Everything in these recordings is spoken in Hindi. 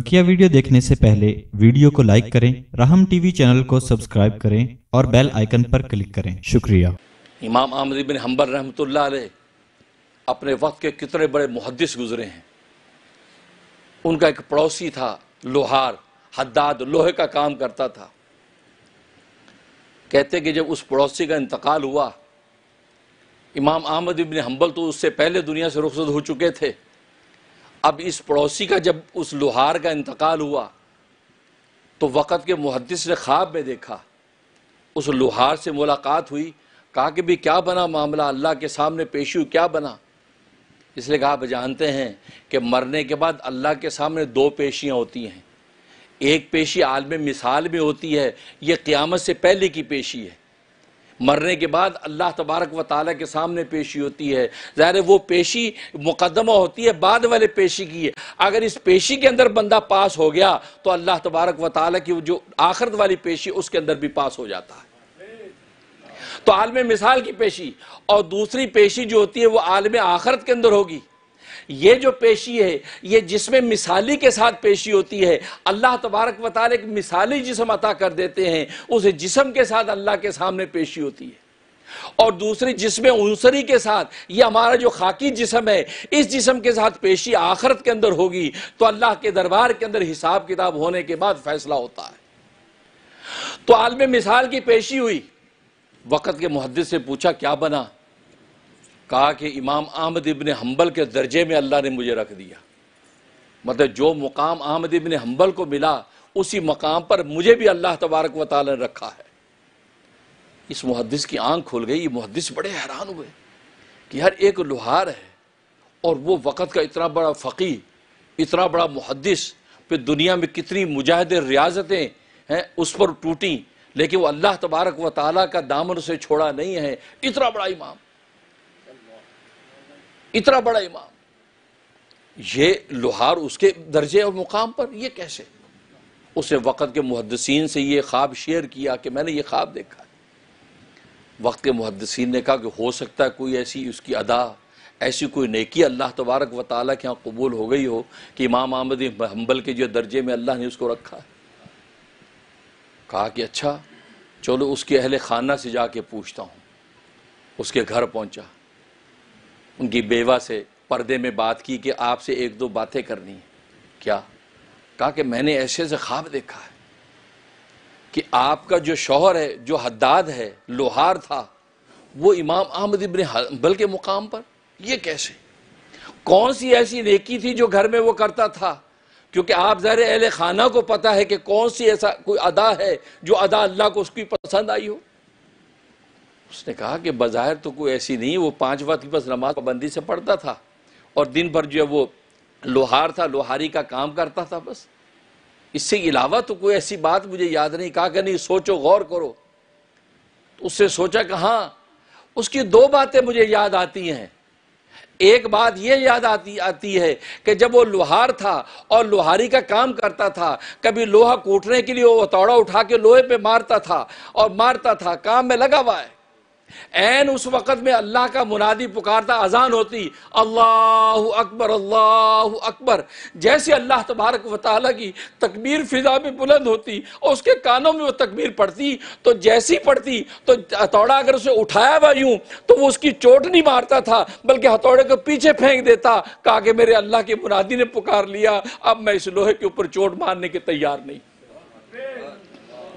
बकिया वीडियो देखने से पहले वीडियो को लाइक करें रहम टीवी चैनल को सब्सक्राइब करें और बेल आइकन पर क्लिक करें शुक्रिया इमाम आमद बिन हम्बर रहमत अपने वक्त के कितने बड़े मुहदस गुजरे हैं उनका एक पड़ोसी था लोहार हद्दाद लोहे का काम करता था कहते कि जब उस पड़ोसी का इंतकाल हुआ इमाम आमद इबिन हम्बल तो उससे पहले दुनिया से रुखसत हो चुके थे अब इस पड़ोसी का जब उस लोहार का इंतकाल हुआ तो वक़्त के मुहदस ने ख्वाब में देखा उस लोहार से मुलाकात हुई कहा कि भी क्या बना मामला अल्लाह के सामने पेशी क्या बना इसलिए कहा आप जानते हैं कि मरने के बाद अल्लाह के सामने दो पेशियाँ होती हैं एक पेशी आलम मिसाल में होती है ये क़्यामत से पहले की पेशी है मरने के बाद अल्लाह तबारक व ताल के सामने पेशी होती है ज़ाहिर वो पेशी मुकदमा होती है बाद वाले पेशी की है अगर इस पेशी के अंदर बंदा पास हो गया तो अल्लाह तबारक व ताल की जो आखिरत वाली पेशी उसके अंदर भी पास हो जाता है तो आलम मिसाल की पेशी और दूसरी पेशी जो होती है वो आलम आखरत के अंदर होगी ये जो पेशी है ये जिसमें मिसाली के साथ पेशी होती है अल्लाह तबारक वाल एक मिसाली जिसम अता कर देते हैं उस जिसम के साथ अल्लाह के सामने पेशी होती है और दूसरी जिसमें उनसरी के साथ ये हमारा जो खाकी जिसम है इस जिसम के साथ पेशी आखरत के अंदर होगी तो अल्लाह के दरबार के अंदर हिसाब किताब होने के बाद फैसला होता है तो आलम मिसाल की पेशी हुई वक़्त के मुहदस से पूछा क्या बना कहा कि इमाम अहमद इबन हम्बल के दर्जे में अल्लाह ने मुझे रख दिया मतलब जो मुकाम अहमद इबन हम्बल को मिला उसी मकाम पर मुझे भी अल्लाह तबारक व ताल ने रखा है इस मुहदस की आंख खुल गई ये मुहदस बड़े हैरान हुए कि हर एक लुहार है और वो वक़्त का इतना बड़ा फ़की इतना बड़ा मुहदस फिर दुनिया में कितनी मुजाहिद रियाजतें हैं उस पर टूटी लेकिन वो अल्लाह तबारक व ताली का दामन उसे छोड़ा नहीं है इतना बड़ा इमाम इतना बड़ा इमाम ये लोहार उसके दर्जे और मुकाम पर ये कैसे उसने वक़्त के मुहदसिन से ये ख्वाब शेयर किया कि मैंने ये ख्वाब देखा वक्त के मुहदसिन ने कहा कि हो सकता है कोई ऐसी उसकी अदा ऐसी कोई नेकी अल्लाह तबारक व ताली के यहाँ कबूल हो गई हो कि इमाम आमद हम्बल के जो दर्जे में अल्लाह ने उसको रखा कहा कि अच्छा चलो उसके अहल खाना से जाके पूछता हूँ उसके घर पहुँचा उनकी बेवा से पर्दे में बात की कि आपसे एक दो बातें करनी है क्या कहा कि मैंने ऐसे से ख्वाब देखा है कि आपका जो शोहर है जो हद्दाद है लोहार था वो इमाम अहमद इबन हम्बल के मुकाम पर ये कैसे कौन सी ऐसी नेकी थी जो घर में वो करता था क्योंकि आप जहर अहल खाना को पता है कि कौन सी ऐसा कोई अदा है जो अदा अल्लाह को उसकी पसंद आई हो उसने कहा कि बाज़ाहिर तो कोई ऐसी नहीं वो पांच वक्त की बस नमाज पाबंदी से पढ़ता था और दिन भर जो है वो लोहार था लोहारी का काम करता था बस इससे अलावा तो कोई ऐसी बात मुझे याद नहीं कहा कि नहीं सोचो गौर करो तो उससे सोचा कहाँ उसकी दो बातें मुझे याद आती हैं एक बात यह याद आती आती है कि जब वो लोहार था और लोहारी का काम करता था कभी लोहा कूटने के लिए वो हथौड़ा उठा के लोहे पे मारता था और मारता था काम में लगा हुआ है एन उस वक़्त में अल्लाह का मुनादी पुकारता अजान होती अल्लाह अकबर अल्लाह अकबर जैसे अल्लाह तबारक व की तकबीर फिजा में बुलंद होती और उसके कानों में वो तकबीर पड़ती तो जैसी पड़ती तो हथौड़ा अगर उसे उठाया हुआ यूं तो वो उसकी चोट नहीं मारता था बल्कि हथौड़े को पीछे फेंक देता कहा कि मेरे अल्लाह के मुनादी ने पुकार लिया अब मैं इस लोहे के ऊपर चोट मारने के तैयार नहीं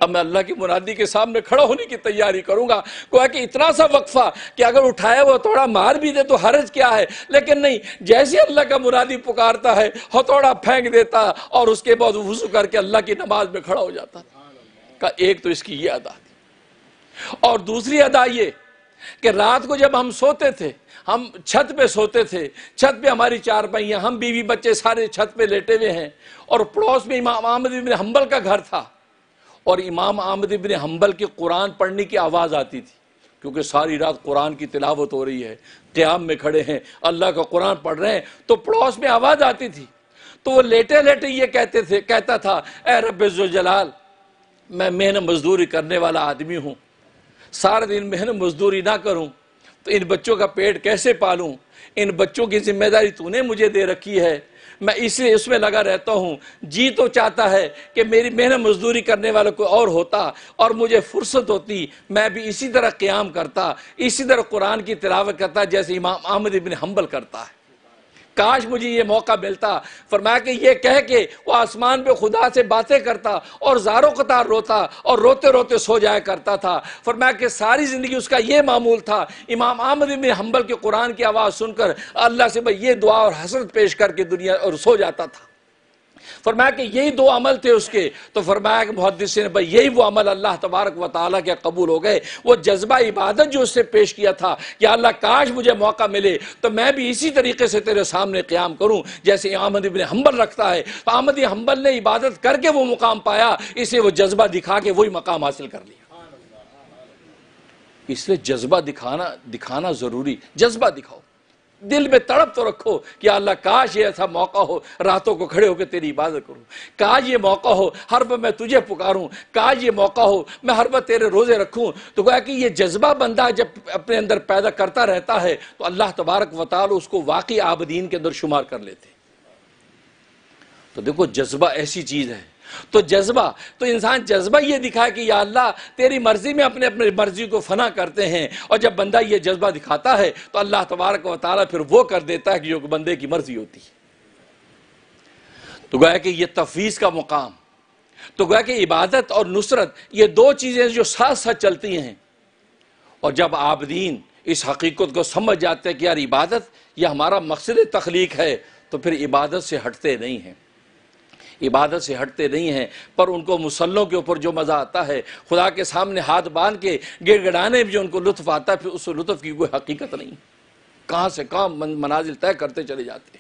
अब मैं अल्लाह की मुनादी के सामने खड़ा होने की तैयारी करूंगा गोया कि इतना सा वक्फा कि अगर उठाया वो हथौड़ा मार भी दे तो हरज क्या है लेकिन नहीं जैसे अल्लाह का मुनादी पुकारता है हथौड़ा फेंक देता और उसके बाद वजू करके अल्लाह की नमाज में खड़ा हो जाता का एक तो इसकी ये अदा और दूसरी अदा ये कि रात को जब हम सोते थे हम छत पे सोते थे छत पे हमारी चार पाइयाँ हम बीवी बच्चे सारे छत पे लेटे हुए हैं और पड़ोस में इमाम अहमद हम्बल का घर था और इमाम आमद इबन हम्बल की कुरान पढ़ने की आवाज़ आती थी क्योंकि सारी रात कुरान की तिलावत हो रही है क़्याम में खड़े हैं अल्लाह का कुरान पढ़ रहे हैं तो पड़ोस में आवाज़ आती थी तो वो लेटे लेटे ये कहते थे कहता था ए रबाल मैं मेहनत मजदूरी करने वाला आदमी हूँ सारा दिन मेहनत मजदूरी ना करूँ तो इन बच्चों का पेट कैसे पालूँ इन बच्चों की जिम्मेदारी तूने मुझे दे रखी है मैं इसलिए उसमें लगा रहता हूँ जी तो चाहता है कि मेरी मेहनत मजदूरी करने वाला कोई और होता और मुझे फुर्सत होती मैं भी इसी तरह क्याम करता इसी तरह कुरान की तिलावत करता जैसे इमाम अहमद इबिन हम्बल करता है काश मुझे ये मौका मिलता फरमाया कि ये कह के वो आसमान पे खुदा से बातें करता और जारो कतार रोता और रोते रोते सो जाया करता था फरमाया कि सारी ज़िंदगी उसका ये मामूल था इमाम आमद में हम्बल के कुरान की आवाज़ सुनकर अल्लाह से भाई ये दुआ और हसरत पेश करके दुनिया और सो जाता था फरमाया कि यही दो अमल थे उसके तो फरमाया कि मुहदस ने भाई यही वो अमल अल्लाह तबारक व ताली के कबूल हो गए वो जज्बा इबादत जो उससे पेश किया था कि अल्लाह काश मुझे मौका मिले तो मैं भी इसी तरीके से तेरे सामने क्याम करूं जैसे आमद इबन हम्बल रखता है तो आमद हम्बल ने इबादत करके वो मुकाम पाया इसे वो जज्बा दिखा के वही मकाम हासिल कर लिया इसलिए जज्बा दिखाना दिखाना ज़रूरी जज्बा दिखाओ दिल में तड़प तो रखो कि अल्लाह काश ये ऐसा मौका हो रातों को खड़े होकर तेरी इबादत करूं काश ये मौका हो हर वक्त मैं तुझे पुकारूं काश ये मौका हो मैं हर वक्त तेरे रोज़े रखूं तो गोया कि ये जज्बा बंदा जब अपने अंदर पैदा करता रहता है तो अल्लाह तबारक वाल उसको वाकई आबदीन के अंदर शुमार कर लेते तो देखो जज्बा ऐसी चीज़ है तो जज्बा तो इंसान जज्बा ये दिखाए कि या अल्लाह तेरी मर्जी में अपने अपने मर्जी को फना करते हैं और जब बंदा ये जज्बा दिखाता है तो अल्लाह तबारक व फिर वो कर देता है कि जो बंदे की मर्जी होती है तो गया कि यह तफवीज़ का मुकाम तो गया कि इबादत और नुसरत ये दो चीज़ें जो साथ साथ चलती हैं और जब आबदीन इस हकीकत को समझ जाते हैं कि यार इबादत यह हमारा मकसद तखलीक है तो फिर इबादत से हटते नहीं हैं इबादत से हटते नहीं हैं पर उनको मुसल्लों के ऊपर जो मज़ा आता है खुदा के सामने हाथ बांध के गिड़गड़ाने में जो उनको लुत्फ़ आता है फिर उस लुत्फ़ की कोई हकीकत नहीं कहाँ से कहाँ मनाजिल तय करते चले जाते हैं